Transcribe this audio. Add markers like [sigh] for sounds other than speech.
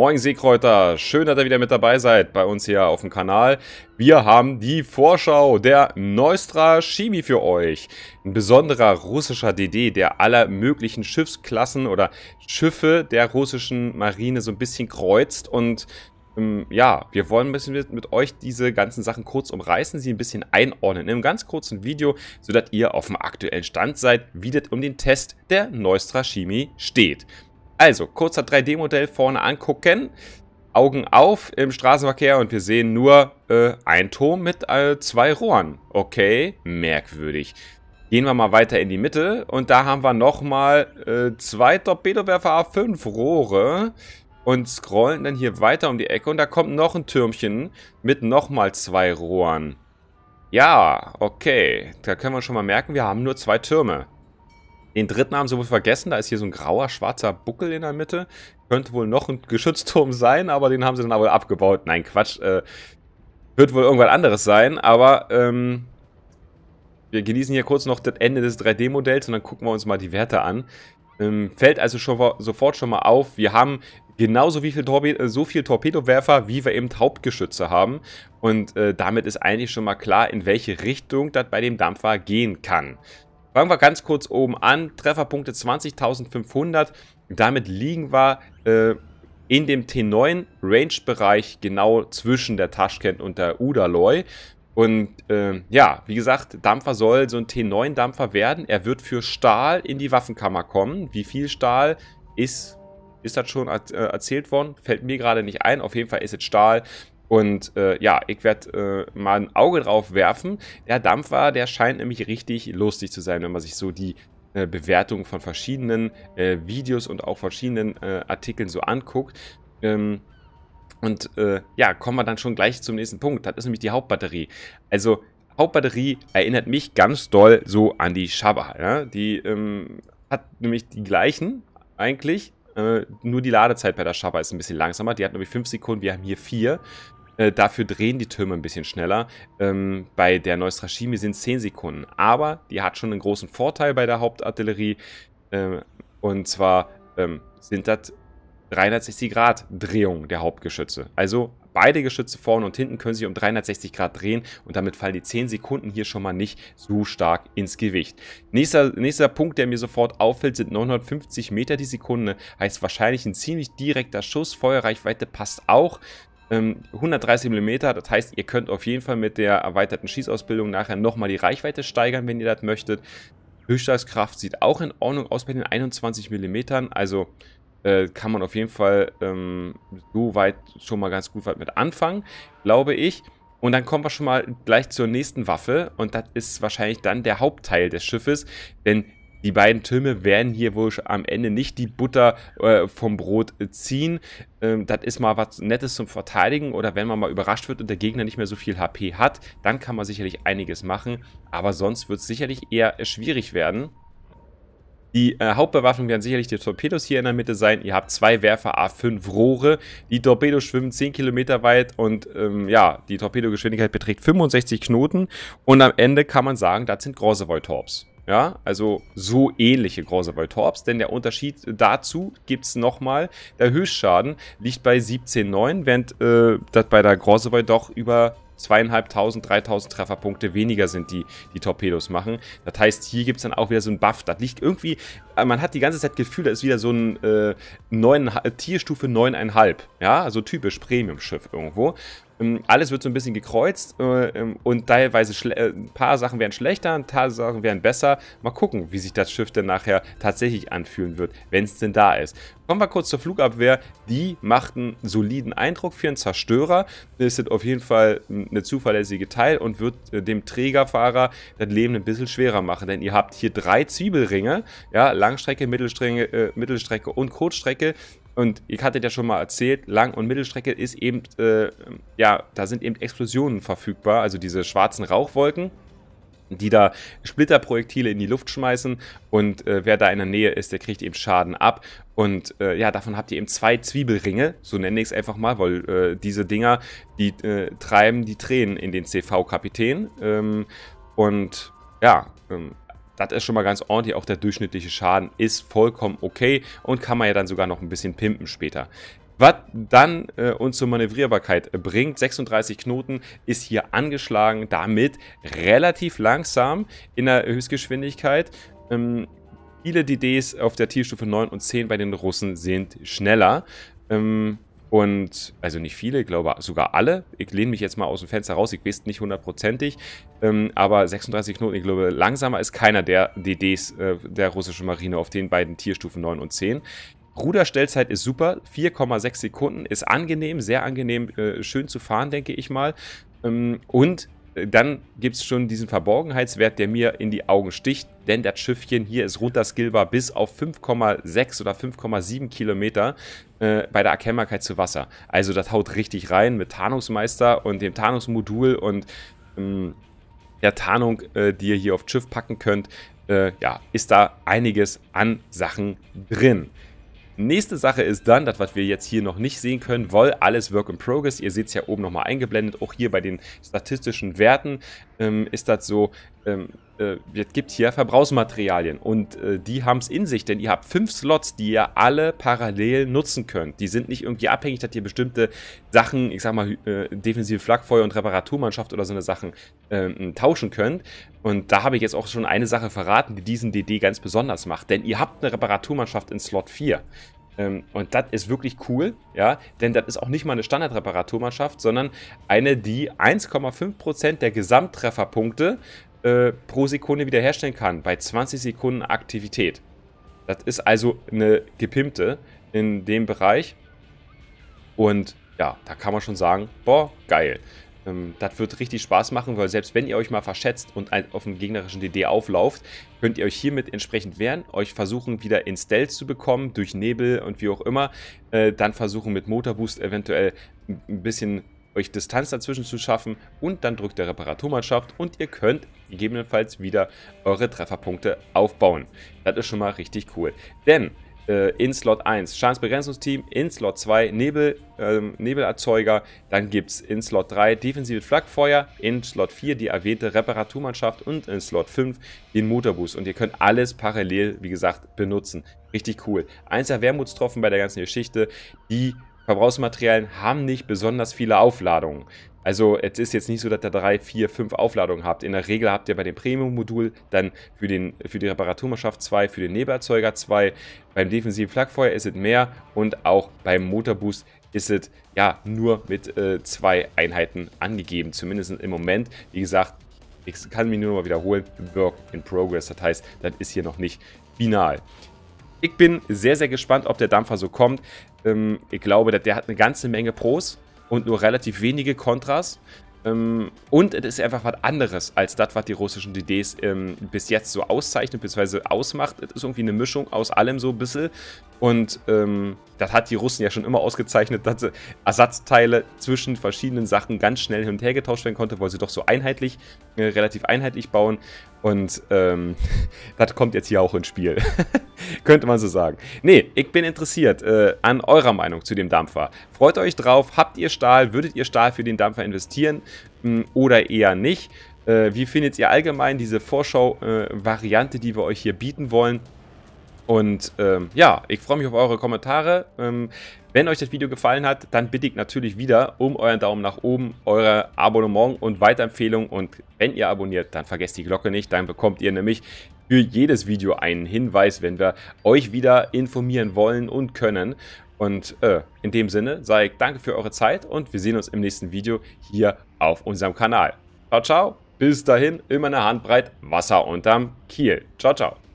Moin Seekräuter, schön, dass ihr wieder mit dabei seid bei uns hier auf dem Kanal. Wir haben die Vorschau der Neustra Shimi für euch. Ein besonderer russischer DD, der aller möglichen Schiffsklassen oder Schiffe der russischen Marine so ein bisschen kreuzt und ähm, ja, wir wollen ein bisschen mit euch diese ganzen Sachen kurz umreißen, sie ein bisschen einordnen in einem ganz kurzen Video, sodass ihr auf dem aktuellen Stand seid, wie das um den Test der Neustra Shimi steht. Also, kurzer 3D-Modell vorne angucken. Augen auf im Straßenverkehr und wir sehen nur äh, ein Turm mit äh, zwei Rohren. Okay, merkwürdig. Gehen wir mal weiter in die Mitte und da haben wir nochmal äh, zwei Torpedowerfer A5 Rohre und scrollen dann hier weiter um die Ecke und da kommt noch ein Türmchen mit nochmal zwei Rohren. Ja, okay, da können wir schon mal merken, wir haben nur zwei Türme. Den dritten haben sie wohl vergessen. Da ist hier so ein grauer, schwarzer Buckel in der Mitte. Könnte wohl noch ein Geschützturm sein, aber den haben sie dann aber abgebaut. Nein, Quatsch. Äh, wird wohl irgendwas anderes sein, aber ähm, wir genießen hier kurz noch das Ende des 3D-Modells und dann gucken wir uns mal die Werte an. Ähm, fällt also schon, sofort schon mal auf, wir haben genauso wie viel Torpe äh, so viel Torpedowerfer, wie wir eben Hauptgeschütze haben. Und äh, damit ist eigentlich schon mal klar, in welche Richtung das bei dem Dampfer gehen kann. Fangen wir ganz kurz oben an. Trefferpunkte 20.500. Damit liegen wir äh, in dem T9-Range-Bereich genau zwischen der Taschkent und der Udaloy. Und äh, ja, wie gesagt, Dampfer soll so ein T9-Dampfer werden. Er wird für Stahl in die Waffenkammer kommen. Wie viel Stahl ist, ist das schon äh, erzählt worden? Fällt mir gerade nicht ein. Auf jeden Fall ist es Stahl. Und äh, ja, ich werde äh, mal ein Auge drauf werfen. Der Dampfer, der scheint nämlich richtig lustig zu sein, wenn man sich so die äh, Bewertungen von verschiedenen äh, Videos und auch verschiedenen äh, Artikeln so anguckt. Ähm, und äh, ja, kommen wir dann schon gleich zum nächsten Punkt. Das ist nämlich die Hauptbatterie. Also Hauptbatterie erinnert mich ganz doll so an die Shaba. Ja? Die ähm, hat nämlich die gleichen eigentlich, äh, nur die Ladezeit bei der Shabba ist ein bisschen langsamer. Die hat nämlich 5 Sekunden, wir haben hier 4. Äh, dafür drehen die Türme ein bisschen schneller. Ähm, bei der Neustraschimi sind es 10 Sekunden. Aber die hat schon einen großen Vorteil bei der Hauptartillerie. Ähm, und zwar ähm, sind das 360 Grad Drehung der Hauptgeschütze. Also beide Geschütze vorne und hinten können sich um 360 Grad drehen und damit fallen die 10 Sekunden hier schon mal nicht so stark ins Gewicht. Nächster, nächster Punkt, der mir sofort auffällt, sind 950 Meter die Sekunde. Heißt wahrscheinlich ein ziemlich direkter Schuss. Feuerreichweite passt auch. 130 ähm, mm, das heißt, ihr könnt auf jeden Fall mit der erweiterten Schießausbildung nachher nochmal die Reichweite steigern, wenn ihr das möchtet. Höchststahlskraft sieht auch in Ordnung aus bei den 21 mm, also äh, kann man auf jeden Fall ähm, so weit schon mal ganz gut weit mit anfangen, glaube ich. Und dann kommen wir schon mal gleich zur nächsten Waffe und das ist wahrscheinlich dann der Hauptteil des Schiffes, denn die beiden Türme werden hier wohl am Ende nicht die Butter äh, vom Brot äh, ziehen. Ähm, das ist mal was Nettes zum Verteidigen oder wenn man mal überrascht wird und der Gegner nicht mehr so viel HP hat, dann kann man sicherlich einiges machen. Aber sonst wird es sicherlich eher äh, schwierig werden. Die äh, Hauptbewaffnung werden sicherlich die Torpedos hier in der Mitte sein. Ihr habt zwei Werfer A5 Rohre. Die Torpedos schwimmen 10 Kilometer weit und ähm, ja, die Torpedogeschwindigkeit beträgt 65 Knoten. Und am Ende kann man sagen, das sind Grossevoy-Torps. Ja, also so ähnliche Grauserwall Torps, denn der Unterschied dazu gibt es nochmal, der Höchstschaden liegt bei 17,9, während äh, das bei der Grauserwall doch über 2.500, 3.000 Trefferpunkte weniger sind, die die Torpedos machen. Das heißt, hier gibt es dann auch wieder so einen Buff. Das liegt irgendwie, äh, man hat die ganze Zeit Gefühl, da ist wieder so ein äh, 9, Tierstufe 9,5. Ja, so also typisch Premium-Schiff irgendwo. Ähm, alles wird so ein bisschen gekreuzt äh, ähm, und teilweise äh, ein paar Sachen werden schlechter, ein paar Sachen werden besser. Mal gucken, wie sich das Schiff denn nachher tatsächlich anfühlen wird, wenn es denn da ist. Kommen wir kurz zur Flugabwehr. Die macht einen soliden Eindruck für einen Zerstörer. Das ist auf jeden Fall hm, eine zuverlässige Teil und wird äh, dem Trägerfahrer das Leben ein bisschen schwerer machen. Denn ihr habt hier drei Zwiebelringe, ja, Langstrecke, Mittelstrecke, äh, Mittelstrecke und Kurzstrecke, und ich hatte ja schon mal erzählt, Lang- und Mittelstrecke ist eben, äh, ja, da sind eben Explosionen verfügbar, also diese schwarzen Rauchwolken die da Splitterprojektile in die Luft schmeißen und äh, wer da in der Nähe ist, der kriegt eben Schaden ab. Und äh, ja, davon habt ihr eben zwei Zwiebelringe, so nenne ich es einfach mal, weil äh, diese Dinger, die äh, treiben die Tränen in den CV-Kapitän. Ähm, und ja, ähm, das ist schon mal ganz ordentlich. Auch der durchschnittliche Schaden ist vollkommen okay und kann man ja dann sogar noch ein bisschen pimpen später. Was dann äh, uns zur Manövrierbarkeit bringt, 36 Knoten ist hier angeschlagen, damit relativ langsam in der Höchstgeschwindigkeit. Ähm, viele DDs auf der Tierstufe 9 und 10 bei den Russen sind schneller. Ähm, und, also nicht viele, ich glaube sogar alle. Ich lehne mich jetzt mal aus dem Fenster raus, ich weiß nicht hundertprozentig. Ähm, aber 36 Knoten, ich glaube, langsamer ist keiner der DDs äh, der russischen Marine auf den beiden Tierstufen 9 und 10. Ruderstellzeit ist super, 4,6 Sekunden ist angenehm, sehr angenehm, äh, schön zu fahren, denke ich mal. Ähm, und dann gibt es schon diesen Verborgenheitswert, der mir in die Augen sticht, denn das Schiffchen hier ist runterskillbar bis auf 5,6 oder 5,7 Kilometer äh, bei der Erkennbarkeit halt zu Wasser. Also das haut richtig rein mit Tarnungsmeister und dem Tarnungsmodul und ähm, der Tarnung, äh, die ihr hier aufs Schiff packen könnt. Äh, ja, ist da einiges an Sachen drin. Nächste Sache ist dann, das was wir jetzt hier noch nicht sehen können, Woll, alles Work in Progress. Ihr seht es ja oben nochmal eingeblendet, auch hier bei den statistischen Werten ähm, ist das so, ähm, äh, es gibt hier Verbrauchsmaterialien und äh, die haben es in sich, denn ihr habt fünf Slots, die ihr alle parallel nutzen könnt. Die sind nicht irgendwie abhängig, dass ihr bestimmte Sachen, ich sag mal, äh, defensive Flakfeuer und Reparaturmannschaft oder so eine Sachen ähm, tauschen könnt. Und da habe ich jetzt auch schon eine Sache verraten, die diesen DD ganz besonders macht, denn ihr habt eine Reparaturmannschaft in Slot 4 ähm, und das ist wirklich cool, ja, denn das ist auch nicht mal eine Standardreparaturmannschaft, sondern eine, die 1,5% der Gesamttrefferpunkte äh, pro Sekunde wiederherstellen kann, bei 20 Sekunden Aktivität. Das ist also eine gepimpte in dem Bereich. Und ja, da kann man schon sagen, boah, geil. Ähm, das wird richtig Spaß machen, weil selbst wenn ihr euch mal verschätzt und auf dem gegnerischen DD auflauft, könnt ihr euch hiermit entsprechend wehren, euch versuchen wieder in Stealth zu bekommen, durch Nebel und wie auch immer. Äh, dann versuchen mit Motorboost eventuell ein bisschen euch Distanz dazwischen zu schaffen und dann drückt der Reparaturmannschaft und ihr könnt gegebenenfalls wieder eure Trefferpunkte aufbauen. Das ist schon mal richtig cool. Denn äh, in Slot 1 Schadensbegrenzungsteam, in Slot 2 Nebel, ähm, Nebelerzeuger, dann gibt es in Slot 3 defensive Flakfeuer, in Slot 4 die erwähnte Reparaturmannschaft und in Slot 5 den Motorboost. Und ihr könnt alles parallel, wie gesagt, benutzen. Richtig cool. Eins der Wermutstropfen bei der ganzen Geschichte, die Verbrauchsmaterialien haben nicht besonders viele Aufladungen. Also es ist jetzt nicht so, dass ihr drei, vier, fünf Aufladungen habt. In der Regel habt ihr bei dem Premium-Modul dann für, den, für die Reparaturmannschaft zwei, für den Nebelerzeuger zwei. beim defensiven Flakfeuer ist es mehr und auch beim Motorboost ist es ja nur mit äh, zwei Einheiten angegeben, zumindest im Moment. Wie gesagt, ich kann mich nur mal wiederholen, Work in Progress, das heißt, das ist hier noch nicht final. Ich bin sehr, sehr gespannt, ob der Dampfer so kommt. Ähm, ich glaube, der, hat eine ganze Menge Pros und nur relativ wenige Kontras. Ähm, und es ist einfach was anderes als das, was die russischen DDs ähm, bis jetzt so auszeichnet bzw. ausmacht. Es ist irgendwie eine Mischung aus allem so ein bisschen. Und ähm, das hat die Russen ja schon immer ausgezeichnet, dass Ersatzteile zwischen verschiedenen Sachen ganz schnell hin und her getauscht werden konnte, weil sie doch so einheitlich, äh, relativ einheitlich bauen. Und ähm, [laughs] das kommt jetzt hier auch ins Spiel. [laughs] Könnte man so sagen. Nee, ich bin interessiert äh, an eurer Meinung zu dem Dampfer. Freut euch drauf. Habt ihr Stahl? Würdet ihr Stahl für den Dampfer investieren mh, hm, oder eher nicht? Äh, wie findet ihr allgemein diese Vorschau-Variante, äh, die wir euch hier bieten wollen? Und ähm, ja, ich freue mich auf eure Kommentare. Ähm, wenn euch das Video gefallen hat, dann bitte ich natürlich wieder um euren Daumen nach oben, eure Abonnement und Weiterempfehlung. Und wenn ihr abonniert, dann vergesst die Glocke nicht. Dann bekommt ihr nämlich für jedes Video einen Hinweis, wenn wir euch wieder informieren wollen und können. Und äh, in dem Sinne sage ich danke für eure Zeit und wir sehen uns im nächsten Video hier auf unserem Kanal. Ciao, ciao. Bis dahin immer eine Handbreit Wasser unterm Kiel. Ciao, ciao.